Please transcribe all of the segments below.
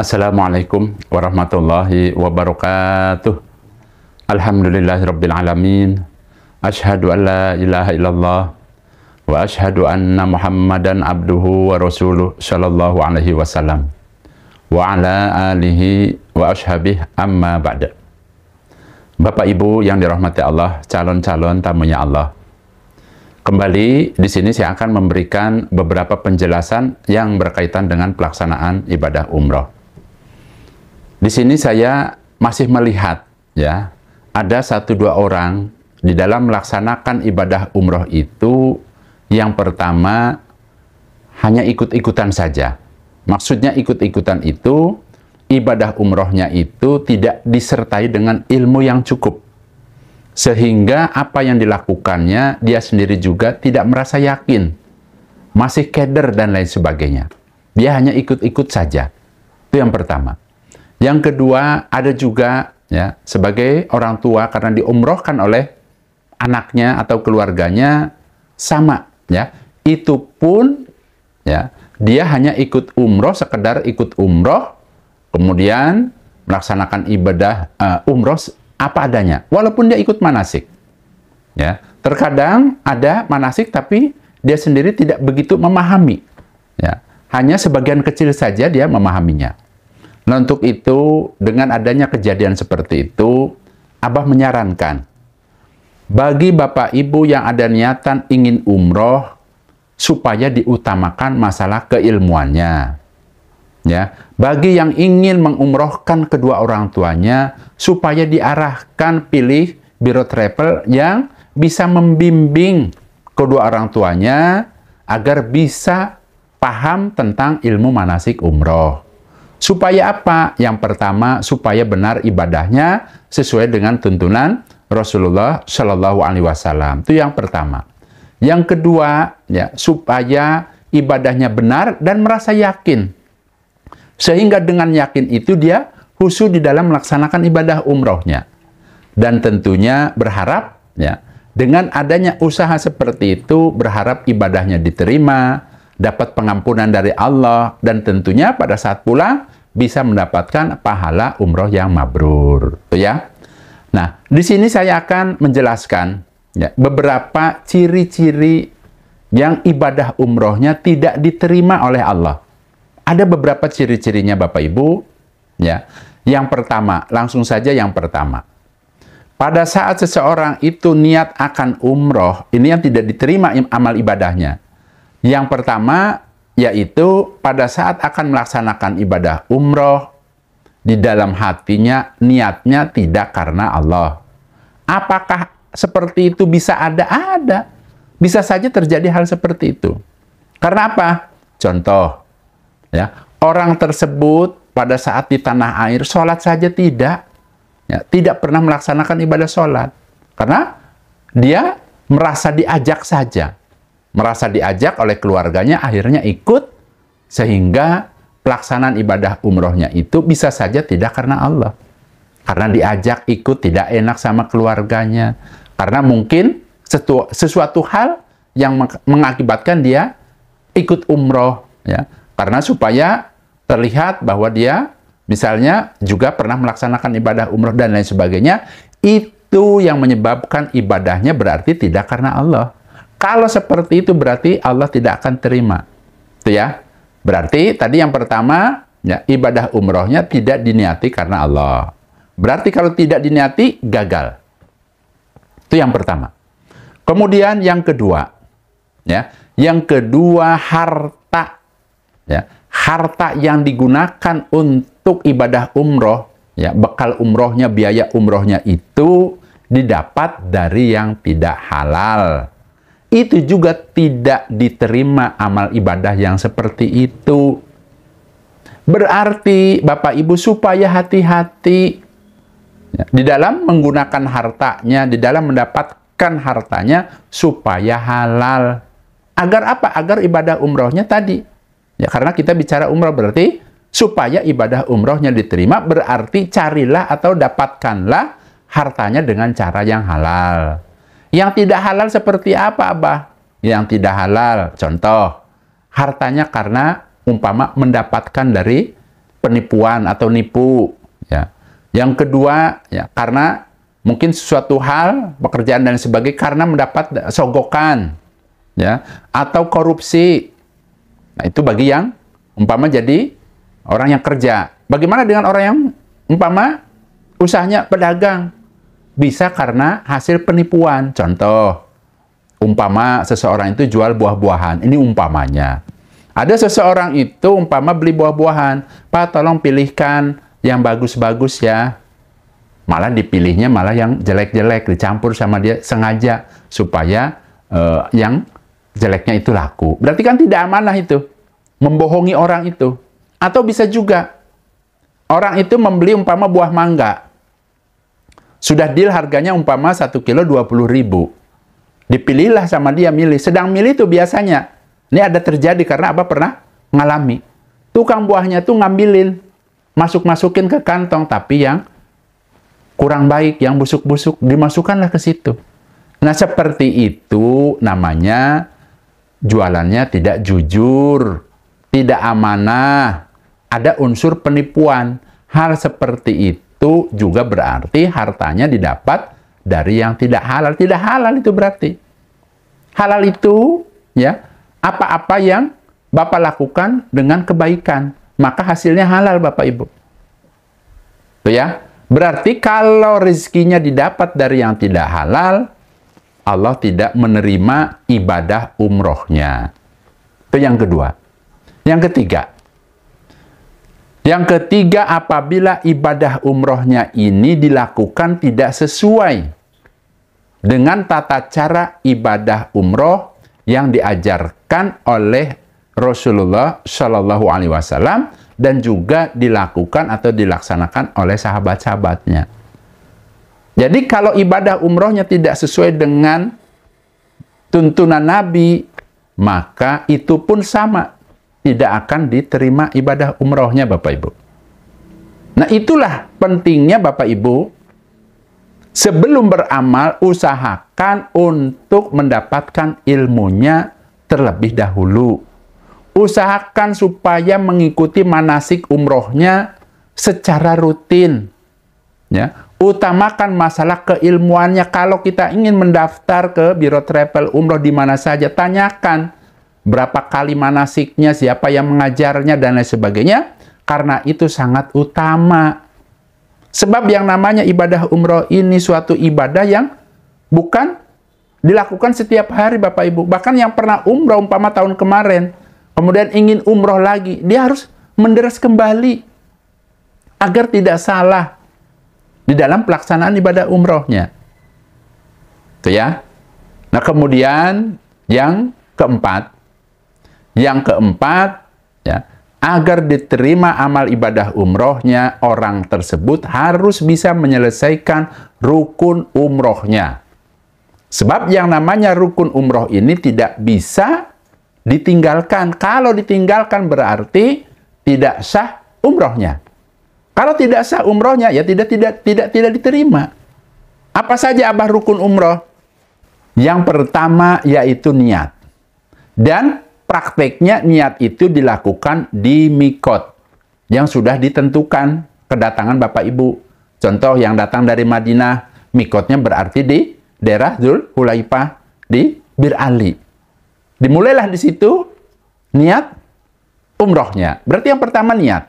Assalamualaikum warahmatullahi wabarakatuh. Alhamdulillahirabbil alamin. Asyhadu an la ilaha illallah wa ashhadu anna Muhammadan abduhu wa rasuluh sallallahu alaihi wasallam. Wa ala alihi wa ashabihi amma ba'da. Bapak Ibu yang dirahmati Allah, calon-calon tamunya Allah. Kembali di sini saya akan memberikan beberapa penjelasan yang berkaitan dengan pelaksanaan ibadah umroh. Di sini saya masih melihat ya, ada satu dua orang di dalam melaksanakan ibadah umroh itu yang pertama hanya ikut-ikutan saja. Maksudnya ikut-ikutan itu ibadah umrohnya itu tidak disertai dengan ilmu yang cukup. Sehingga apa yang dilakukannya dia sendiri juga tidak merasa yakin. Masih keder dan lain sebagainya. Dia hanya ikut-ikut saja. Itu yang pertama. Yang kedua, ada juga ya sebagai orang tua karena diumrohkan oleh anaknya atau keluarganya sama ya. Itu pun ya, dia hanya ikut umroh sekedar ikut umroh kemudian melaksanakan ibadah uh, umroh apa adanya walaupun dia ikut manasik. Ya, terkadang ada manasik tapi dia sendiri tidak begitu memahami. Ya, hanya sebagian kecil saja dia memahaminya. Nah untuk itu dengan adanya kejadian seperti itu, Abah menyarankan bagi bapak ibu yang ada niatan ingin umroh supaya diutamakan masalah keilmuannya. Ya, bagi yang ingin mengumrohkan kedua orang tuanya supaya diarahkan pilih biro travel yang bisa membimbing kedua orang tuanya agar bisa paham tentang ilmu manasik umroh. Supaya apa? Yang pertama, supaya benar ibadahnya sesuai dengan tuntunan Rasulullah Shallallahu Alaihi Wasallam. Itu yang pertama. Yang kedua, ya supaya ibadahnya benar dan merasa yakin, sehingga dengan yakin itu dia khusus di dalam melaksanakan ibadah umrohnya. Dan tentunya berharap, ya dengan adanya usaha seperti itu berharap ibadahnya diterima, dapat pengampunan dari Allah, dan tentunya pada saat pulang bisa mendapatkan pahala umroh yang mabrur. Tuh gitu ya. Nah, di sini saya akan menjelaskan ya, beberapa ciri-ciri yang ibadah umrohnya tidak diterima oleh Allah. Ada beberapa ciri-cirinya Bapak Ibu. Ya, yang pertama, langsung saja yang pertama. Pada saat seseorang itu niat akan umroh, ini yang tidak diterima amal ibadahnya. Yang pertama yaitu pada saat akan melaksanakan ibadah umroh, di dalam hatinya niatnya tidak karena Allah. Apakah seperti itu bisa ada? Ada. Bisa saja terjadi hal seperti itu. Karena apa? Contoh, ya orang tersebut pada saat di tanah air sholat saja tidak, ya, tidak pernah melaksanakan ibadah sholat. Karena dia merasa diajak saja merasa diajak oleh keluarganya, akhirnya ikut sehingga pelaksanaan ibadah umrohnya itu bisa saja tidak karena Allah. Karena diajak ikut tidak enak sama keluarganya. Karena mungkin sesuatu, hal yang mengakibatkan dia ikut umroh. Ya. Karena supaya terlihat bahwa dia misalnya juga pernah melaksanakan ibadah umroh dan lain sebagainya, itu yang menyebabkan ibadahnya berarti tidak karena Allah. Kalau seperti itu berarti Allah tidak akan terima. Itu ya. Berarti tadi yang pertama, ya, ibadah umrohnya tidak diniati karena Allah. Berarti kalau tidak diniati, gagal. Itu yang pertama. Kemudian yang kedua, ya, yang kedua harta, ya, harta yang digunakan untuk ibadah umroh, ya, bekal umrohnya, biaya umrohnya itu didapat dari yang tidak halal itu juga tidak diterima amal ibadah yang seperti itu. Berarti, Bapak Ibu, supaya hati-hati ya, di dalam menggunakan hartanya, di dalam mendapatkan hartanya, supaya halal. Agar apa? Agar ibadah umrohnya tadi. Ya, karena kita bicara umroh berarti supaya ibadah umrohnya diterima, berarti carilah atau dapatkanlah hartanya dengan cara yang halal. Yang tidak halal seperti apa, Abah? Yang tidak halal, contoh, hartanya karena umpama mendapatkan dari penipuan atau nipu, ya. Yang kedua, ya, karena mungkin sesuatu hal, pekerjaan dan sebagainya karena mendapat sogokan, ya, atau korupsi. Nah, itu bagi yang umpama jadi orang yang kerja. Bagaimana dengan orang yang umpama usahanya pedagang? Bisa karena hasil penipuan. Contoh, umpama seseorang itu jual buah-buahan. Ini umpamanya. Ada seseorang itu umpama beli buah-buahan. Pak, tolong pilihkan yang bagus-bagus ya. Malah dipilihnya malah yang jelek-jelek. Dicampur sama dia sengaja. Supaya uh, yang jeleknya itu laku. Berarti kan tidak amanah itu. Membohongi orang itu. Atau bisa juga orang itu membeli umpama buah mangga. Sudah deal harganya umpama 1 kilo 20 ribu. Dipilihlah sama dia milih. Sedang milih itu biasanya. Ini ada terjadi karena apa? Pernah ngalami. Tukang buahnya tuh ngambilin. Masuk-masukin ke kantong. Tapi yang kurang baik, yang busuk-busuk. Dimasukkanlah ke situ. Nah seperti itu namanya jualannya tidak jujur, tidak amanah, ada unsur penipuan. Hal seperti itu itu juga berarti hartanya didapat dari yang tidak halal. Tidak halal itu berarti. Halal itu ya apa-apa yang Bapak lakukan dengan kebaikan, maka hasilnya halal Bapak Ibu. Tuh ya. Berarti kalau rezekinya didapat dari yang tidak halal, Allah tidak menerima ibadah umrohnya. Itu yang kedua. Yang ketiga, yang ketiga, apabila ibadah umrohnya ini dilakukan tidak sesuai dengan tata cara ibadah umroh yang diajarkan oleh Rasulullah Shallallahu Alaihi Wasallam dan juga dilakukan atau dilaksanakan oleh sahabat-sahabatnya. Jadi kalau ibadah umrohnya tidak sesuai dengan tuntunan Nabi, maka itu pun sama tidak akan diterima ibadah umrohnya Bapak Ibu. Nah itulah pentingnya Bapak Ibu, sebelum beramal usahakan untuk mendapatkan ilmunya terlebih dahulu. Usahakan supaya mengikuti manasik umrohnya secara rutin. Ya, utamakan masalah keilmuannya. Kalau kita ingin mendaftar ke Biro Travel Umroh di mana saja, tanyakan berapa kali manasiknya, siapa yang mengajarnya, dan lain sebagainya. Karena itu sangat utama. Sebab yang namanya ibadah umroh ini suatu ibadah yang bukan dilakukan setiap hari Bapak Ibu. Bahkan yang pernah umroh umpama tahun kemarin, kemudian ingin umroh lagi, dia harus menderes kembali agar tidak salah di dalam pelaksanaan ibadah umrohnya. Itu ya. Nah kemudian yang keempat, yang keempat, ya, agar diterima amal ibadah umrohnya, orang tersebut harus bisa menyelesaikan rukun umrohnya. Sebab yang namanya rukun umroh ini tidak bisa ditinggalkan. Kalau ditinggalkan berarti tidak sah umrohnya. Kalau tidak sah umrohnya, ya tidak tidak tidak tidak diterima. Apa saja abah rukun umroh? Yang pertama yaitu niat. Dan prakteknya niat itu dilakukan di mikot yang sudah ditentukan kedatangan Bapak Ibu. Contoh yang datang dari Madinah, mikotnya berarti di daerah Zul Hulaifah di Bir Ali. Dimulailah di situ niat umrohnya. Berarti yang pertama niat.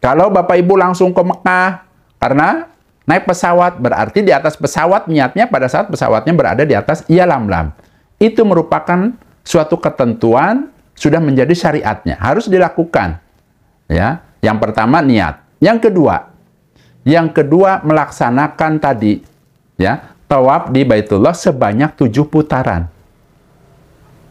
Kalau Bapak Ibu langsung ke Mekah karena naik pesawat berarti di atas pesawat niatnya pada saat pesawatnya berada di atas lam Itu merupakan suatu ketentuan sudah menjadi syariatnya, harus dilakukan. Ya, yang pertama niat, yang kedua yang kedua melaksanakan tadi ya, tawaf di Baitullah sebanyak tujuh putaran.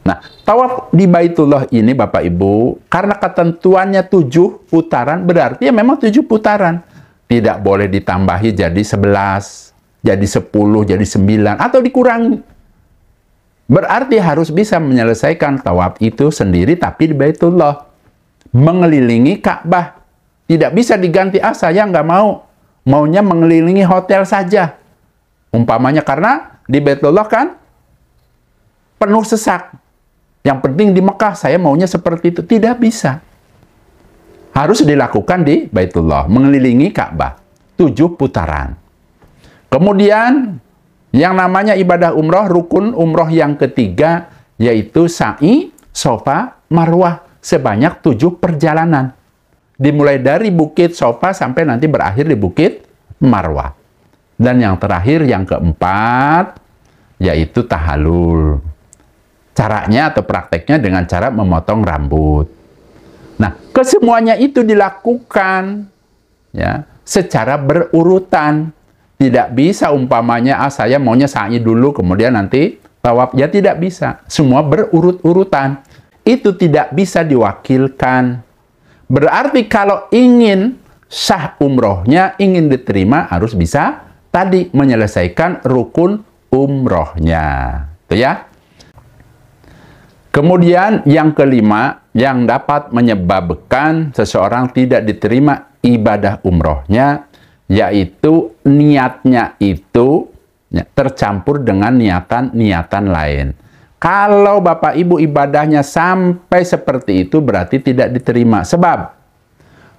Nah, tawaf di Baitullah ini Bapak Ibu, karena ketentuannya tujuh putaran, berarti ya memang tujuh putaran. Tidak boleh ditambahi jadi sebelas, jadi sepuluh, jadi sembilan, atau dikurangi. Berarti harus bisa menyelesaikan tawaf itu sendiri tapi di Baitullah. Mengelilingi Ka'bah. Tidak bisa diganti, ah saya nggak mau. Maunya mengelilingi hotel saja. Umpamanya karena di Baitullah kan penuh sesak. Yang penting di Mekah saya maunya seperti itu. Tidak bisa. Harus dilakukan di Baitullah. Mengelilingi Ka'bah. Tujuh putaran. Kemudian yang namanya ibadah umroh, rukun umroh yang ketiga, yaitu sa'i, sofa, marwah, sebanyak tujuh perjalanan. Dimulai dari Bukit Sofa sampai nanti berakhir di Bukit Marwah. Dan yang terakhir, yang keempat, yaitu tahalul. Caranya atau prakteknya dengan cara memotong rambut. Nah, kesemuanya itu dilakukan ya secara berurutan tidak bisa umpamanya, ah saya maunya sa'i dulu, kemudian nanti tawaf. Ya tidak bisa. Semua berurut-urutan. Itu tidak bisa diwakilkan. Berarti kalau ingin sah umrohnya, ingin diterima, harus bisa tadi menyelesaikan rukun umrohnya. Itu ya. Kemudian yang kelima, yang dapat menyebabkan seseorang tidak diterima ibadah umrohnya yaitu niatnya itu ya, tercampur dengan niatan-niatan lain. Kalau Bapak Ibu ibadahnya sampai seperti itu berarti tidak diterima. Sebab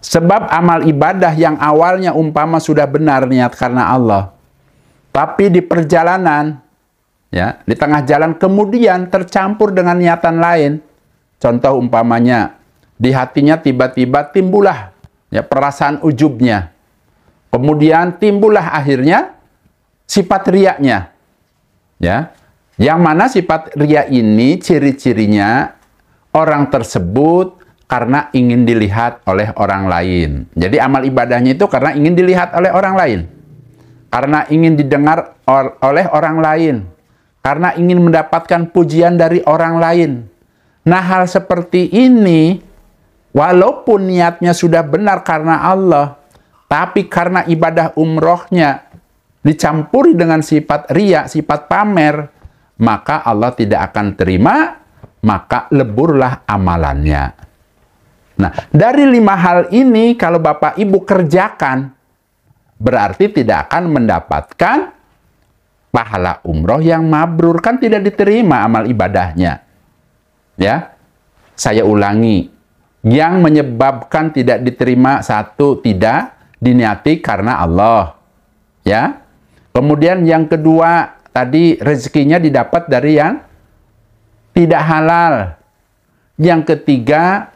sebab amal ibadah yang awalnya umpama sudah benar niat karena Allah. Tapi di perjalanan ya, di tengah jalan kemudian tercampur dengan niatan lain. Contoh umpamanya di hatinya tiba-tiba timbullah ya perasaan ujubnya Kemudian timbullah akhirnya sifat riaknya. Ya. Yang mana sifat ria ini ciri-cirinya orang tersebut karena ingin dilihat oleh orang lain. Jadi amal ibadahnya itu karena ingin dilihat oleh orang lain. Karena ingin didengar or oleh orang lain. Karena ingin mendapatkan pujian dari orang lain. Nah, hal seperti ini walaupun niatnya sudah benar karena Allah, tapi karena ibadah umrohnya dicampuri dengan sifat ria, sifat pamer, maka Allah tidak akan terima, maka leburlah amalannya. Nah, dari lima hal ini, kalau Bapak Ibu kerjakan, berarti tidak akan mendapatkan pahala umroh yang mabrur. Kan tidak diterima amal ibadahnya. Ya, saya ulangi. Yang menyebabkan tidak diterima, satu, tidak diniati karena Allah. Ya. Kemudian yang kedua, tadi rezekinya didapat dari yang tidak halal. Yang ketiga,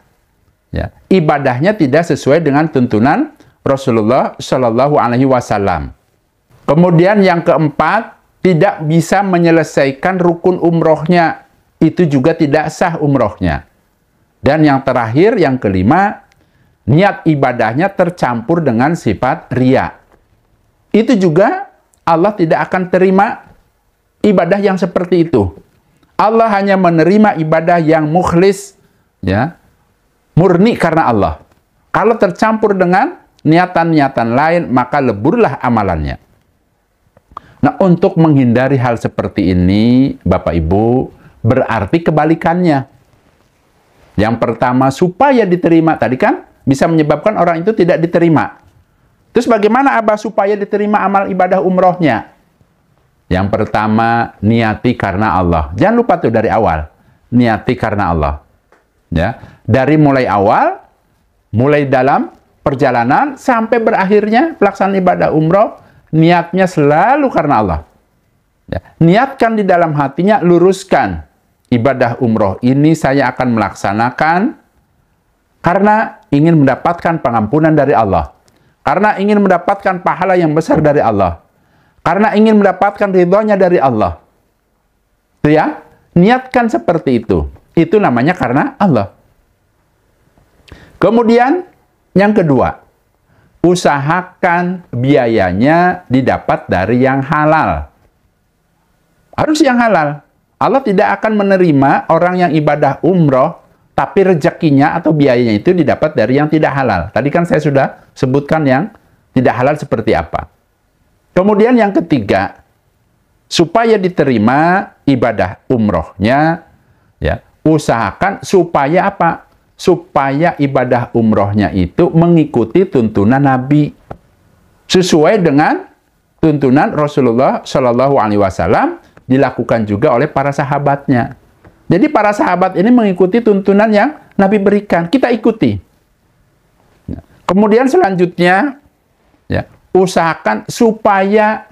ya, ibadahnya tidak sesuai dengan tuntunan Rasulullah Shallallahu alaihi wasallam. Kemudian yang keempat, tidak bisa menyelesaikan rukun umrohnya. Itu juga tidak sah umrohnya. Dan yang terakhir, yang kelima, niat ibadahnya tercampur dengan sifat ria. Itu juga Allah tidak akan terima ibadah yang seperti itu. Allah hanya menerima ibadah yang mukhlis, ya, murni karena Allah. Kalau tercampur dengan niatan-niatan lain, maka leburlah amalannya. Nah, untuk menghindari hal seperti ini, Bapak Ibu, berarti kebalikannya. Yang pertama, supaya diterima tadi kan bisa menyebabkan orang itu tidak diterima. Terus bagaimana Abah supaya diterima amal ibadah umrohnya? Yang pertama, niati karena Allah. Jangan lupa tuh dari awal. Niati karena Allah. Ya, dari mulai awal, mulai dalam perjalanan sampai berakhirnya pelaksanaan ibadah umroh, niatnya selalu karena Allah. Ya. Niatkan di dalam hatinya, luruskan ibadah umroh ini saya akan melaksanakan karena ingin mendapatkan pengampunan dari Allah. Karena ingin mendapatkan pahala yang besar dari Allah. Karena ingin mendapatkan ridhonya dari Allah. Itu ya. Niatkan seperti itu. Itu namanya karena Allah. Kemudian yang kedua, usahakan biayanya didapat dari yang halal. Harus yang halal. Allah tidak akan menerima orang yang ibadah umroh tapi rezekinya atau biayanya itu didapat dari yang tidak halal. Tadi kan saya sudah sebutkan yang tidak halal seperti apa. Kemudian yang ketiga, supaya diterima ibadah umrohnya, ya usahakan supaya apa? Supaya ibadah umrohnya itu mengikuti tuntunan Nabi sesuai dengan tuntunan Rasulullah Shallallahu Alaihi Wasallam dilakukan juga oleh para sahabatnya. Jadi para sahabat ini mengikuti tuntunan yang Nabi berikan. Kita ikuti. Ya. Kemudian selanjutnya, ya, usahakan supaya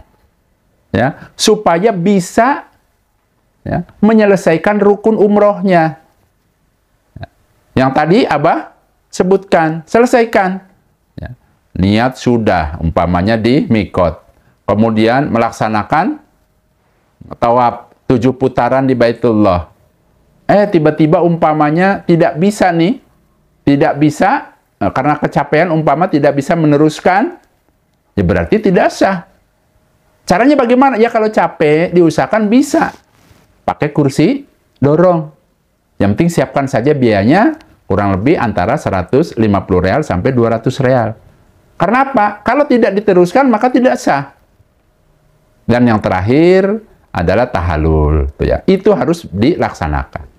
ya, supaya bisa ya, menyelesaikan rukun umrohnya. Ya. Yang tadi Abah sebutkan, selesaikan. Ya. Niat sudah, umpamanya di Mikot. Kemudian melaksanakan tawab tujuh putaran di Baitullah eh tiba-tiba umpamanya tidak bisa nih, tidak bisa nah, karena kecapean umpama tidak bisa meneruskan, ya berarti tidak sah. Caranya bagaimana? Ya kalau capek diusahakan bisa. Pakai kursi dorong. Yang penting siapkan saja biayanya kurang lebih antara 150 real sampai 200 real. Karena apa? Kalau tidak diteruskan maka tidak sah. Dan yang terakhir adalah tahalul, itu ya. Itu harus dilaksanakan.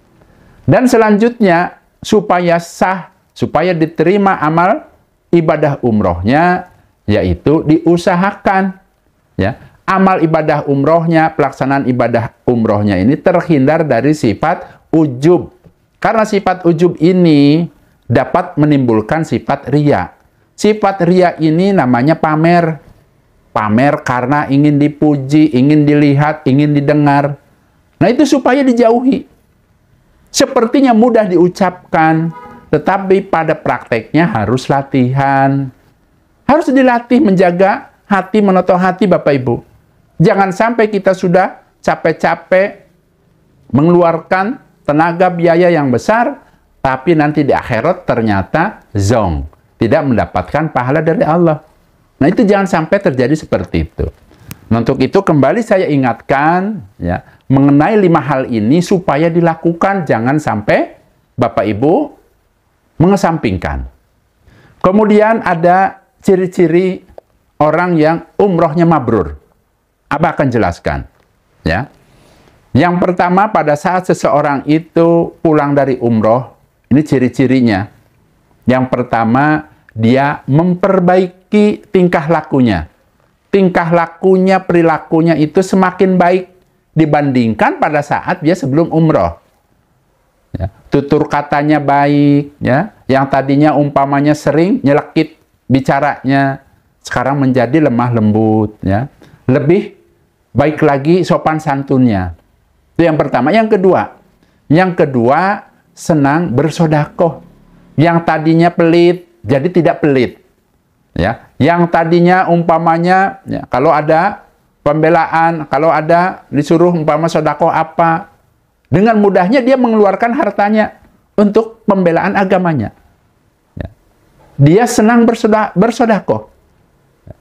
Dan selanjutnya, supaya sah, supaya diterima amal ibadah umrohnya, yaitu diusahakan. Ya, amal ibadah umrohnya, pelaksanaan ibadah umrohnya ini terhindar dari sifat ujub. Karena sifat ujub ini dapat menimbulkan sifat ria. Sifat ria ini namanya pamer. Pamer karena ingin dipuji, ingin dilihat, ingin didengar. Nah itu supaya dijauhi. Sepertinya mudah diucapkan, tetapi pada prakteknya harus latihan. Harus dilatih menjaga hati, menoto hati Bapak Ibu. Jangan sampai kita sudah capek-capek mengeluarkan tenaga biaya yang besar, tapi nanti di akhirat ternyata zong, tidak mendapatkan pahala dari Allah. Nah itu jangan sampai terjadi seperti itu. Nah, untuk itu kembali saya ingatkan, ya mengenai lima hal ini supaya dilakukan, jangan sampai Bapak Ibu mengesampingkan. Kemudian ada ciri-ciri orang yang umrohnya mabrur. Apa akan jelaskan. Ya. Yang pertama pada saat seseorang itu pulang dari umroh, ini ciri-cirinya. Yang pertama dia memperbaiki tingkah lakunya. Tingkah lakunya, perilakunya itu semakin baik dibandingkan pada saat dia sebelum umroh. Ya. Tutur katanya baik, ya. Yang tadinya umpamanya sering nyelekit bicaranya, sekarang menjadi lemah lembut, ya. Lebih baik lagi sopan santunnya. Itu yang pertama. Yang kedua, yang kedua senang bersodakoh. Yang tadinya pelit, jadi tidak pelit. Ya, yang tadinya umpamanya, ya, kalau ada pembelaan, kalau ada disuruh umpama sodako apa. Dengan mudahnya dia mengeluarkan hartanya untuk pembelaan agamanya. Ya. Dia senang bersodako.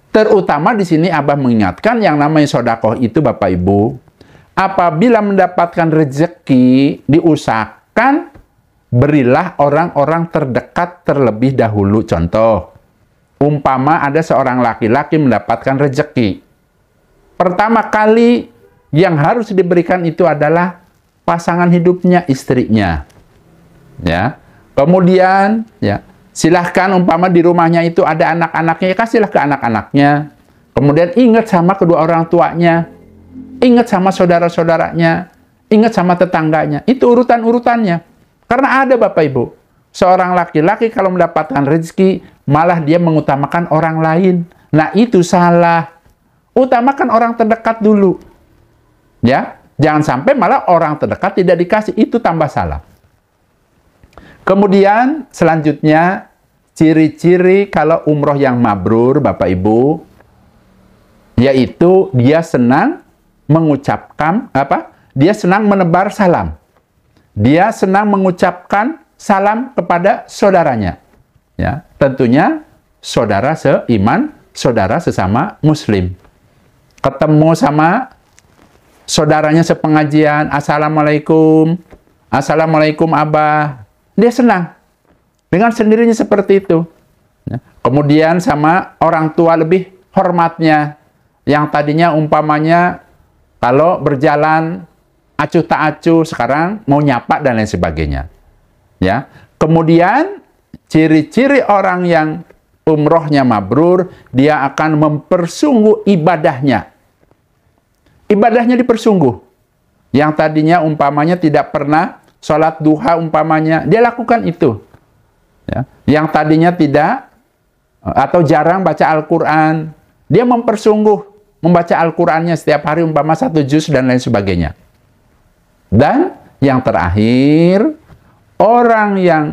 Terutama di sini Abah mengingatkan yang namanya sodako itu Bapak Ibu, apabila mendapatkan rezeki diusahakan berilah orang-orang terdekat terlebih dahulu contoh umpama ada seorang laki-laki mendapatkan rezeki pertama kali yang harus diberikan itu adalah pasangan hidupnya, istrinya. Ya. Kemudian, ya, silahkan umpama di rumahnya itu ada anak-anaknya, ya kasihlah ke anak-anaknya. Kemudian ingat sama kedua orang tuanya, ingat sama saudara-saudaranya, ingat sama tetangganya. Itu urutan-urutannya. Karena ada Bapak Ibu, seorang laki-laki kalau mendapatkan rezeki, malah dia mengutamakan orang lain. Nah itu salah utamakan orang terdekat dulu. Ya, jangan sampai malah orang terdekat tidak dikasih itu tambah salah. Kemudian selanjutnya ciri-ciri kalau umroh yang mabrur Bapak Ibu yaitu dia senang mengucapkan apa? Dia senang menebar salam. Dia senang mengucapkan salam kepada saudaranya. Ya, tentunya saudara seiman, saudara sesama muslim ketemu sama saudaranya sepengajian, Assalamualaikum, Assalamualaikum Abah. Dia senang. Dengan sendirinya seperti itu. Ya. Kemudian sama orang tua lebih hormatnya. Yang tadinya umpamanya kalau berjalan acuh tak acuh, sekarang mau nyapa dan lain sebagainya. Ya. Kemudian ciri-ciri orang yang umrohnya mabrur, dia akan mempersungguh ibadahnya ibadahnya dipersungguh. Yang tadinya umpamanya tidak pernah sholat duha umpamanya, dia lakukan itu. Ya. Yang tadinya tidak atau jarang baca Al-Quran, dia mempersungguh membaca Al-Qurannya setiap hari umpama satu juz dan lain sebagainya. Dan yang terakhir, orang yang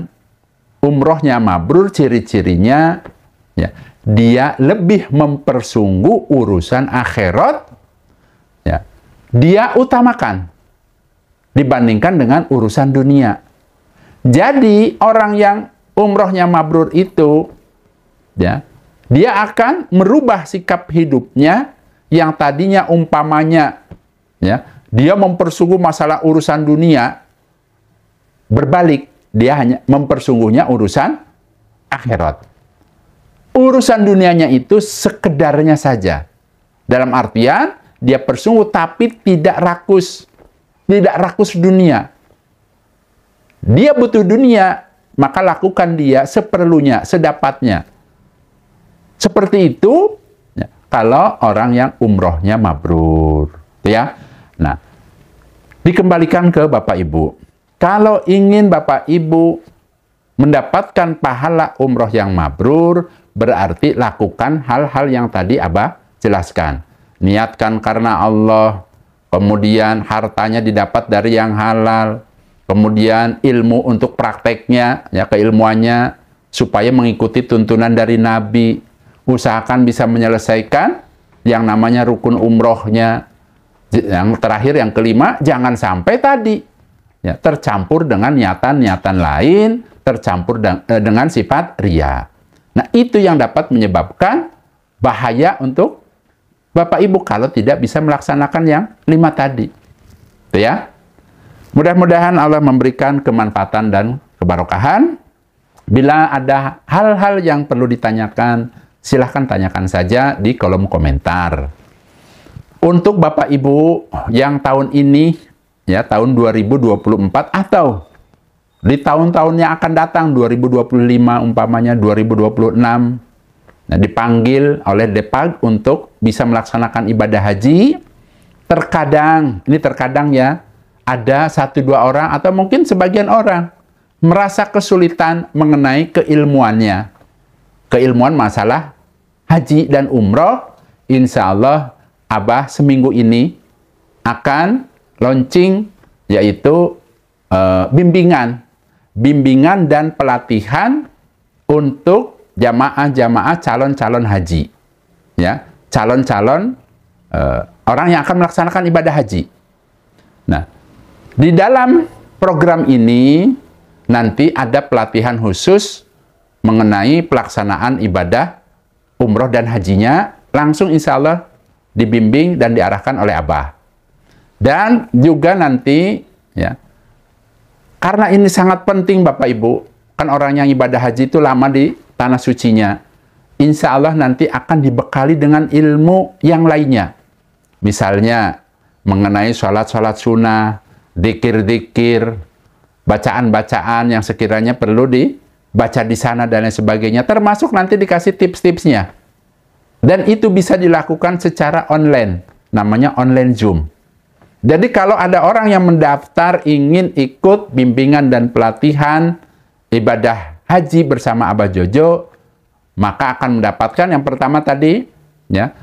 umrohnya mabrur ciri-cirinya ya, dia lebih mempersungguh urusan akhirat dia utamakan dibandingkan dengan urusan dunia. Jadi orang yang umrohnya mabrur itu, ya, dia akan merubah sikap hidupnya yang tadinya umpamanya, ya, dia mempersungguh masalah urusan dunia, berbalik dia hanya mempersungguhnya urusan akhirat. Urusan dunianya itu sekedarnya saja. Dalam artian, dia bersungguh tapi tidak rakus. Tidak rakus dunia. Dia butuh dunia, maka lakukan dia seperlunya, sedapatnya. Seperti itu ya, kalau orang yang umrohnya mabrur. Ya. Nah, dikembalikan ke Bapak Ibu. Kalau ingin Bapak Ibu mendapatkan pahala umroh yang mabrur, berarti lakukan hal-hal yang tadi Abah jelaskan niatkan karena Allah, kemudian hartanya didapat dari yang halal, kemudian ilmu untuk prakteknya, ya keilmuannya, supaya mengikuti tuntunan dari Nabi. Usahakan bisa menyelesaikan yang namanya rukun umrohnya. Yang terakhir, yang kelima, jangan sampai tadi ya, tercampur dengan niatan-niatan lain, tercampur eh, dengan sifat ria. Nah, itu yang dapat menyebabkan bahaya untuk Bapak Ibu kalau tidak bisa melaksanakan yang lima tadi. Itu ya. Mudah-mudahan Allah memberikan kemanfaatan dan kebarokahan. Bila ada hal-hal yang perlu ditanyakan, silahkan tanyakan saja di kolom komentar. Untuk Bapak Ibu yang tahun ini, ya tahun 2024 atau di tahun-tahun yang akan datang 2025 umpamanya 2026 Nah, dipanggil oleh Depag untuk bisa melaksanakan ibadah haji. Terkadang, ini terkadang ya, ada satu dua orang atau mungkin sebagian orang merasa kesulitan mengenai keilmuannya. Keilmuan masalah haji dan umroh, insya Allah Abah seminggu ini akan launching yaitu e, bimbingan bimbingan dan pelatihan untuk jamaah-jamaah calon-calon haji. Ya, calon-calon uh, eh, orang yang akan melaksanakan ibadah haji. Nah, di dalam program ini nanti ada pelatihan khusus mengenai pelaksanaan ibadah umroh dan hajinya langsung insya Allah dibimbing dan diarahkan oleh Abah. Dan juga nanti ya karena ini sangat penting Bapak Ibu, kan orang yang ibadah haji itu lama di tanah sucinya, insya Allah nanti akan dibekali dengan ilmu yang lainnya. Misalnya, mengenai sholat-sholat sunnah, dikir-dikir, bacaan-bacaan yang sekiranya perlu dibaca di sana dan lain sebagainya. Termasuk nanti dikasih tips-tipsnya. Dan itu bisa dilakukan secara online. Namanya online Zoom. Jadi kalau ada orang yang mendaftar ingin ikut bimbingan dan pelatihan ibadah haji bersama Abah Jojo, maka akan mendapatkan yang pertama tadi, ya,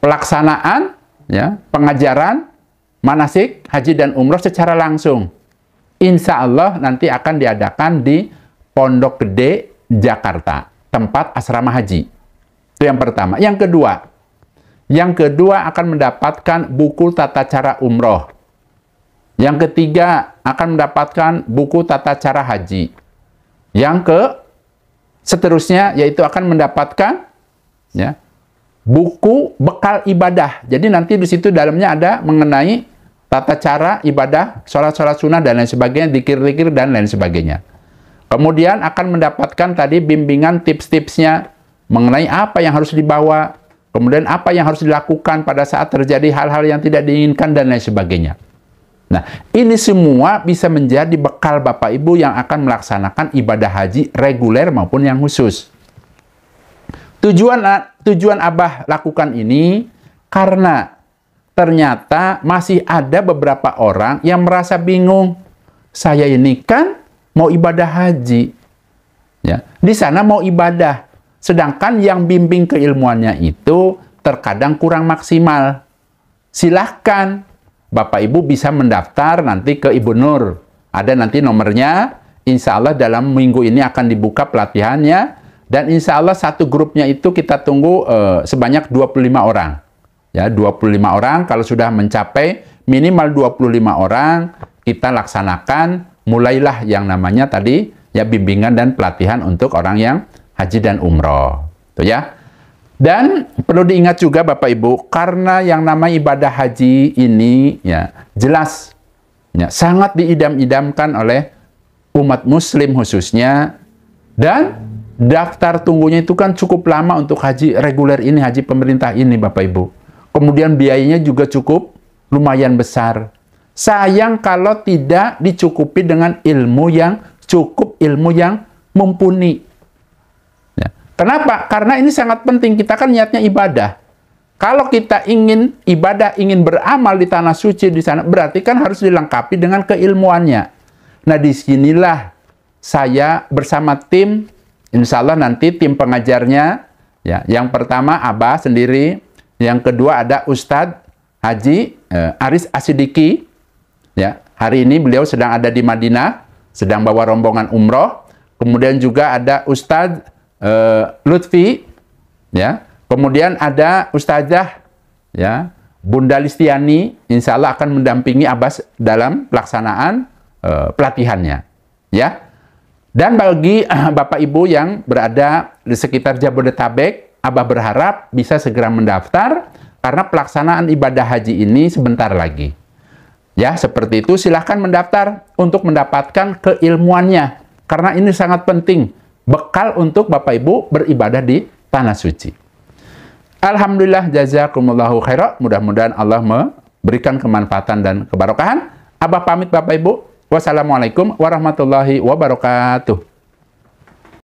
pelaksanaan, ya, pengajaran, manasik, haji dan umroh secara langsung. Insya Allah nanti akan diadakan di Pondok Gede, Jakarta, tempat asrama haji. Itu yang pertama. Yang kedua, yang kedua akan mendapatkan buku tata cara umroh. Yang ketiga akan mendapatkan buku tata cara haji. Yang ke seterusnya yaitu akan mendapatkan ya buku bekal ibadah. Jadi nanti di situ dalamnya ada mengenai tata cara ibadah, sholat-sholat sunnah dan lain sebagainya, dikir-dikir dan lain sebagainya. Kemudian akan mendapatkan tadi bimbingan tips-tipsnya mengenai apa yang harus dibawa, kemudian apa yang harus dilakukan pada saat terjadi hal-hal yang tidak diinginkan dan lain sebagainya. Nah, ini semua bisa menjadi bekal Bapak Ibu yang akan melaksanakan ibadah haji reguler maupun yang khusus. Tujuan tujuan Abah lakukan ini karena ternyata masih ada beberapa orang yang merasa bingung. Saya ini kan mau ibadah haji. Ya, di sana mau ibadah, sedangkan yang bimbing keilmuannya itu terkadang kurang maksimal. Silahkan Bapak Ibu bisa mendaftar nanti ke Ibu Nur. Ada nanti nomornya. Insya Allah dalam minggu ini akan dibuka pelatihannya. Dan insya Allah satu grupnya itu kita tunggu eh, sebanyak 25 orang. Ya, 25 orang kalau sudah mencapai minimal 25 orang kita laksanakan mulailah yang namanya tadi ya bimbingan dan pelatihan untuk orang yang haji dan umroh. Tuh ya. Dan perlu diingat juga Bapak Ibu, karena yang namanya ibadah haji ini ya jelas ya, sangat diidam-idamkan oleh umat muslim khususnya dan daftar tunggunya itu kan cukup lama untuk haji reguler ini, haji pemerintah ini Bapak Ibu. Kemudian biayanya juga cukup lumayan besar. Sayang kalau tidak dicukupi dengan ilmu yang cukup, ilmu yang mumpuni. Kenapa? Karena ini sangat penting. Kita kan niatnya ibadah. Kalau kita ingin ibadah, ingin beramal di tanah suci di sana, berarti kan harus dilengkapi dengan keilmuannya. Nah, disinilah saya bersama tim, insya Allah nanti tim pengajarnya, ya, yang pertama Abah sendiri, yang kedua ada Ustadz Haji eh, Aris Asidiki, ya, hari ini beliau sedang ada di Madinah, sedang bawa rombongan umroh, kemudian juga ada Ustadz uh, Lutfi, ya. Kemudian ada Ustazah, ya. Bunda Listiani, insya Allah akan mendampingi Abbas dalam pelaksanaan uh, pelatihannya, ya. Dan bagi uh, Bapak Ibu yang berada di sekitar Jabodetabek, Abah berharap bisa segera mendaftar karena pelaksanaan ibadah haji ini sebentar lagi. Ya, seperti itu silahkan mendaftar untuk mendapatkan keilmuannya. Karena ini sangat penting bekal untuk Bapak Ibu beribadah di tanah suci. Alhamdulillah jazakumullahu khairan. Mudah-mudahan Allah memberikan kemanfaatan dan kebarokahan. Abah pamit Bapak Ibu. Wassalamualaikum warahmatullahi wabarakatuh.